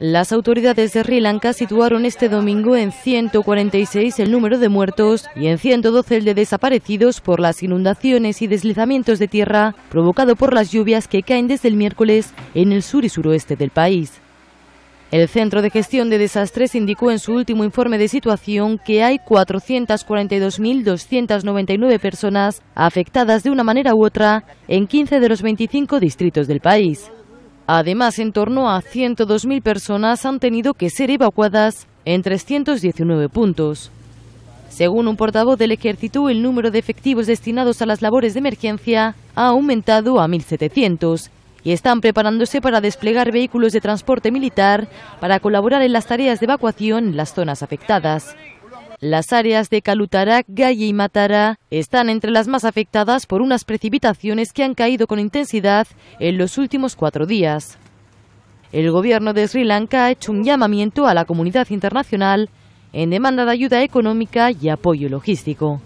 Las autoridades de Sri Lanka situaron este domingo en 146 el número de muertos y en 112 el de desaparecidos por las inundaciones y deslizamientos de tierra provocado por las lluvias que caen desde el miércoles en el sur y suroeste del país. El Centro de Gestión de Desastres indicó en su último informe de situación que hay 442.299 personas afectadas de una manera u otra en 15 de los 25 distritos del país. Además, en torno a 102.000 personas han tenido que ser evacuadas en 319 puntos. Según un portavoz del ejército, el número de efectivos destinados a las labores de emergencia ha aumentado a 1.700 y están preparándose para desplegar vehículos de transporte militar para colaborar en las tareas de evacuación en las zonas afectadas. Las áreas de kalutarak Galle y Matara están entre las más afectadas por unas precipitaciones que han caído con intensidad en los últimos cuatro días. El gobierno de Sri Lanka ha hecho un llamamiento a la comunidad internacional en demanda de ayuda económica y apoyo logístico.